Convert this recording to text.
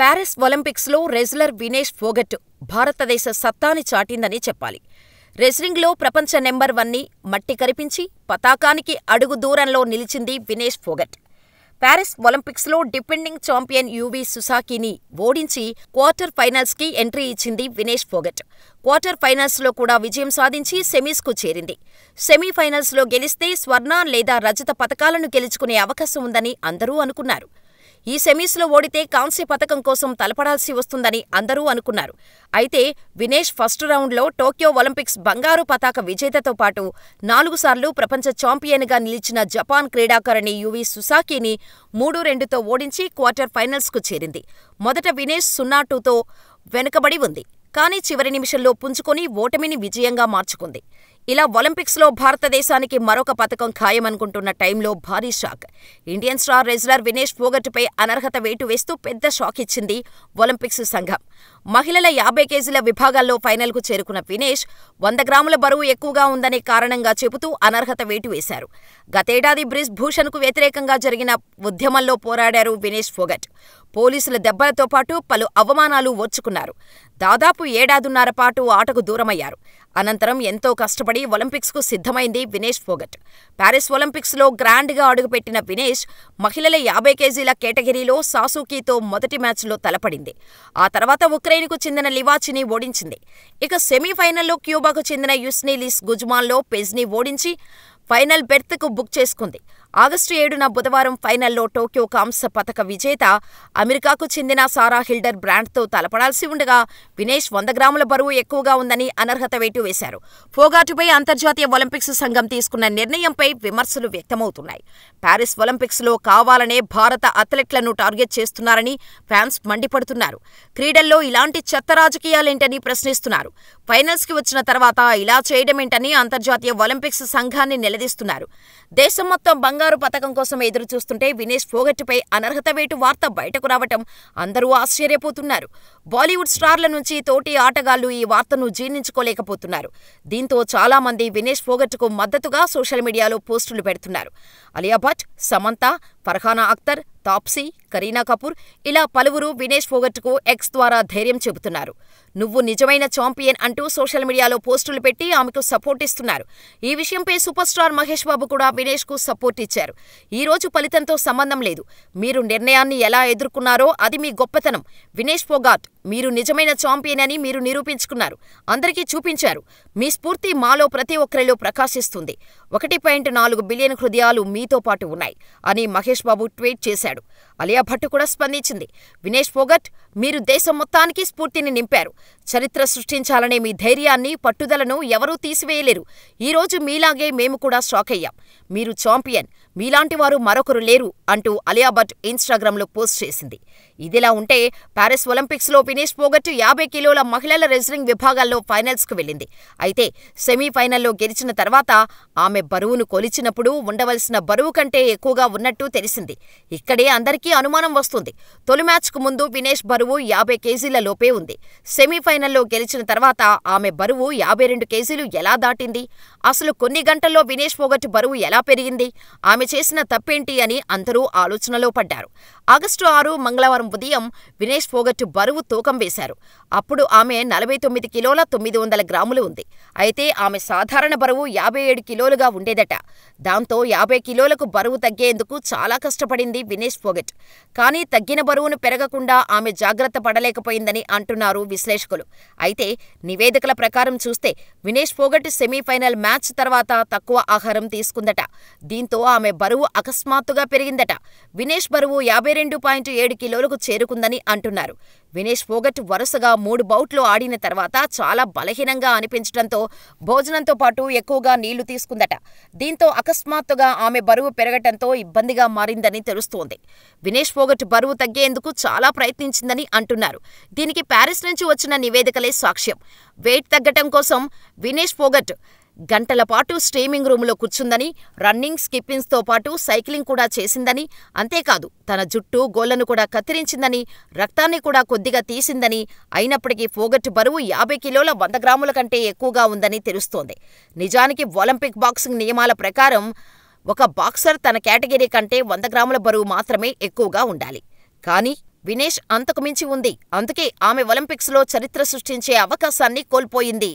Paris ఒలింపిక్స్లో wrestler Vinesh Phogat భారతదేశ సత్తాని చాటిందని చెప్పాలి రెజ్లింగ్లో ప్రపంచ నెంబర్ వన్ని మట్టి కరిపించి పతాకానికి అడుగు దూరంలో నిలిచింది వినేష్ ఫోగట్ పారిస్ ఒలింపిక్స్లో డిఫెండింగ్ ఛాంపియన్ యూవి సుసాకిని ఓడించి క్వార్టర్ ఫైనల్స్కి ఎంట్రీ ఇచ్చింది వినేష్ ఫోగట్ క్వార్టర్ ఫైనల్స్లో కూడా విజయం సాధించి సెమీస్కు చేరింది సెమీఫైనల్స్లో గెలిస్తే స్వర్ణ లేదా రజత పథకాలను గెలుచుకునే అవకాశం ఉందని అందరూ అనుకున్నారు ఈ సెమీస్లో ఓడితే కాంస్య పథకం కోసం తలపడాల్సి వస్తుందని అందరూ అనుకున్నారు అయితే వినేష్ ఫస్ట్ రౌండ్లో టోక్యో ఒలింపిక్స్ బంగారు పతాక విజేతతో పాటు నాలుగుసార్లు ప్రపంచ ఛాంపియన్గా నిలిచిన జపాన్ క్రీడాకారిణి యువి సుసాకిని మూడు రెండుతో ఓడించి క్వార్టర్ ఫైనల్స్కు చేరింది మొదట వినేష్ సున్నా టూతో వెనుకబడి ఉంది కానీ చివరి నిమిషంలో పుంజుకొని ఓటమిని విజయంగా మార్చుకుంది ఇలా ఒలింపిక్స్లో భారతదేశానికి మరొక పథకం ఖాయమనుకుంటున్న టైంలో భారీ shock Indian star wrestler Vinesh ఫోగట్పై అనర్హత వేటు వేస్తూ పెద్ద షాక్ ఇచ్చింది ఒలింపిక్స్ సంఘం మహిళల యాభై కేజీల విభాగాల్లో ఫైనల్కు చేరుకున్న వినేష్ వంద గ్రాముల బరువు ఎక్కువగా ఉందనే కారణంగా చెబుతూ అనర్హత వేటు వేశారు గతేడాది బ్రిజ్ భూషణ్కు వ్యతిరేకంగా జరిగిన ఉద్యమంలో పోరాడారు వినేష్ ఫోగట్ పోలీసుల దెబ్బలతో పాటు పలు అవమానాలు ఓర్చుకున్నారు దాదాపు ఏడాదిన్నర పాటు ఆటకు దూరమయ్యారు అనంతరం ఎంతో కష్టపడి ఒలింపిక్స్ కు సిద్ధమైంది వినేష్ ఫోగట్ ప్యారిస్ గ్రాండ్ గా అడుగుపెట్టిన వినేష్ మహిళల యాభై కేజీల కేటగిరీలో సాసూకీతో మొదటి మ్యాచ్లో తలపడింది ఆ తర్వాత ఉక్రెయిన్కు చెందిన లివాచిని ఓడించింది ఇక సెమీఫైనల్లో క్యూబాకు చెందిన యుస్నీలిస్ గుజ్మాన్లో పెజ్ని ఓడించి ఫైనల్ బెర్త్కు బుక్ చేసుకుంది ఆగస్టు ఏడున బుధవారం ఫైనల్లో టోక్యో కాంస పథక విజేత అమెరికాకు చెందిన సారా హిల్డర్ బ్రాండ్తో తలపడాల్సి ఉండగా వినేష్ వంద గ్రాముల బరువు ఎక్కువగా ఉందని అనర్హత వేటు వేశారు ఫోగాటుపై అంతర్జాతీయ ఒలింపిక్స్ సంఘం తీసుకున్న నిర్ణయంపై విమర్శలు వ్యక్తమవుతున్నాయి ప్యారిస్ ఒలింపిక్స్లో కావాలనే భారత అథ్లెట్లను టార్గెట్ చేస్తున్నారని ఫ్యాన్స్ మండిపడుతున్నారు క్రీడల్లో ఇలాంటి చెత్త రాజకీయాలేంటని ప్రశ్నిస్తున్నారు ఫైనల్స్కి వచ్చిన తర్వాత ఇలా చేయడమేంటని అంతర్జాతీయ ఒలింపిక్స్ సంఘాన్ని నిలదీస్తున్నారు దేశం మొత్తం బంగారు బంగారు పథకం కోసం ఎదురు చూస్తుంటే వినేష్ ఫోగట్టుపై అనర్హత వేటు వార్త బయటకు రావటం అందరూ ఆశ్చర్యపోతున్నారు బాలీవుడ్ స్టార్ల నుంచి తోటి ఆటగాళ్లు ఈ వార్తను జీర్ణించుకోలేకపోతున్నారు దీంతో చాలా మంది వినేష్ ఫోగట్టుకు మద్దతుగా సోషల్ మీడియాలో పోస్టులు పెడుతున్నారు అలియా భట్ సమంత ఫర్హానా అఖ్తర్ తాప్సీ కరీనా కపూర్ ఇలా పలువురు వినేష్ ఫోగట్కు ఎక్స్ ద్వారా ధైర్యం చెబుతున్నారు నువ్వు నిజమైన ఛాంపియన్ అంటూ సోషల్ మీడియాలో పోస్టులు పెట్టి ఆమెకు సపోర్ట్ ఇస్తున్నారు ఈ విషయంపై సూపర్ స్టార్ మహేష్ బాబు కూడా వినేష్కు సపోర్ట్ ఇచ్చారు ఈ రోజు ఫలితంతో సంబంధం లేదు మీరు నిర్ణయాన్ని ఎలా ఎదుర్కొన్నారో అది మీ గొప్పతనం వినేష్ ఫోగాట్ మీరు నిజమైన ఛాంపియన్ అని మీరు నిరూపించుకున్నారు అందరికీ చూపించారు మీ స్ఫూర్తి మాలో ప్రతి ఒక్కరిలో ప్రకాశిస్తుంది ఒకటి పాయింట్ నాలుగు బిలియన్ హృదయాలు మీతో పాటు ఉన్నాయి అని మహేష్ లోకేష్ బాబు ట్వీట్ చేశాడు అలియా భట్ కూడా స్పందించింది వినేష్ ఫోగట్ మీరు దేశం మొత్తానికి స్ఫూర్తిని నింపారు చరిత్ర సృష్టించాలనే మీ ధైర్యాన్ని పట్టుదలను ఎవరూ తీసివేయలేరు ఈరోజు మీలాగే మేము కూడా షాక్ అయ్యాం మీరు చాంపియన్ మీలాంటి వారు మరొకరు లేరు అంటూ అలియా భట్ ఇన్స్టాగ్రామ్లో పోస్ట్ చేసింది ఇదిలా ఉంటే ప్యారిస్ ఒలింపిక్స్లో వినేష్ పోగట్టు యాభై కిలోల మహిళల రెజ్లింగ్ విభాగాల్లో ఫైనల్స్కు వెళ్ళింది అయితే సెమీఫైనల్లో గెలిచిన తర్వాత ఆమె బరువును కొలిచినప్పుడు ఉండవలసిన బరువు కంటే ఎక్కువగా ఉన్నట్టు తెలిసింది ఇక్కడే అందరికీ ఇప్పటికీ అనుమానం వస్తుంది తొలి మ్యాచ్కు ముందు వినేష్ బరువు యాభై కేజీల లోపే ఉంది సెమీఫైనల్లో గెలిచిన తర్వాత ఆమె బరువు యాభై రెండు కేజీలు ఎలా దాటింది అసలు కొన్ని గంటల్లో వినేష్ పోగట్టు బరువు ఎలా పెరిగింది ఆమె చేసిన తప్పేంటి అని అందరూ ఆలోచనలో పడ్డారు ఆగస్టు ఆరు మంగళవారం ఉదయం వినేష్ పోగట్టు బరువు తూకం వేశారు అప్పుడు ఆమె నలభై తొమ్మిది కిలోల తొమ్మిది వందల గ్రాములు ఉంది అయితే ఆమె సాధారణ బరువు యాభై ఏడు కిలోలుగా ఉండేదట దాంతో యాభై కిలోలకు బరువు తగ్గేందుకు చాలా కష్టపడింది వినేష్ పోగట్ కానీ తగ్గిన బరువును పెరగకుండా ఆమె జాగ్రత్త పడలేకపోయిందని అంటున్నారు విశ్లేషకులు అయితే నివేదికల ప్రకారం చూస్తే వినేష్ పోగట్ సెమీఫైనల్ మ్యాచ్ తర్వాత తక్కువ ఆహారం తీసుకుందట దీంతో ఆమె బరువు అకస్మాత్తుగా పెరిగిందట వినేష్ బరువు యాభై రెండు పాయింట్ ఏడు కిలోలకు చేరుకుందని అంటున్నారు వినేష్ పోగట్ వరుసగా మూడు బౌట్లు ఆడిన తర్వాత చాలా బలహీనంగా అనిపించడంతో భోజనంతో పాటు ఎక్కువగా నీళ్లు తీసుకుందట దీంతో అకస్మాత్తుగా ఆమె బరువు పెరగటంతో ఇబ్బందిగా మారిందని తెలుస్తోంది వినేష్ పోగట్ బరువు తగ్గేందుకు చాలా ప్రయత్నించిందని అంటున్నారు దీనికి ప్యారిస్ నుంచి వచ్చిన నివేదికలే సాక్ష్యం వెయిట్ తగ్గటం కోసం వినేష్ పోగట్ గంటల పాటు స్ట్రీమింగ్ రూములో కూర్చుందని రన్నింగ్ స్కిప్పింగ్స్తో పాటు సైక్లింగ్ కూడా చేసిందని అంతేకాదు తన జుట్టు గోళ్లను కూడా కత్తిరించిందని రక్తాన్ని కూడా కొద్దిగా తీసిందని అయినప్పటికీ ఫోగట్ బరువు యాభై కిలోల వంద గ్రాముల కంటే ఎక్కువగా ఉందని తెలుస్తోంది నిజానికి ఒలింపిక్ బాక్సింగ్ నియమాల ప్రకారం ఒక బాక్సర్ తన కేటగిరీ కంటే వంద గ్రాముల బరువు మాత్రమే ఎక్కువగా ఉండాలి కానీ వినేష్ అంతకుమించి ఉంది అందుకే ఆమె ఒలింపిక్స్లో చరిత్ర సృష్టించే అవకాశాన్ని కోల్పోయింది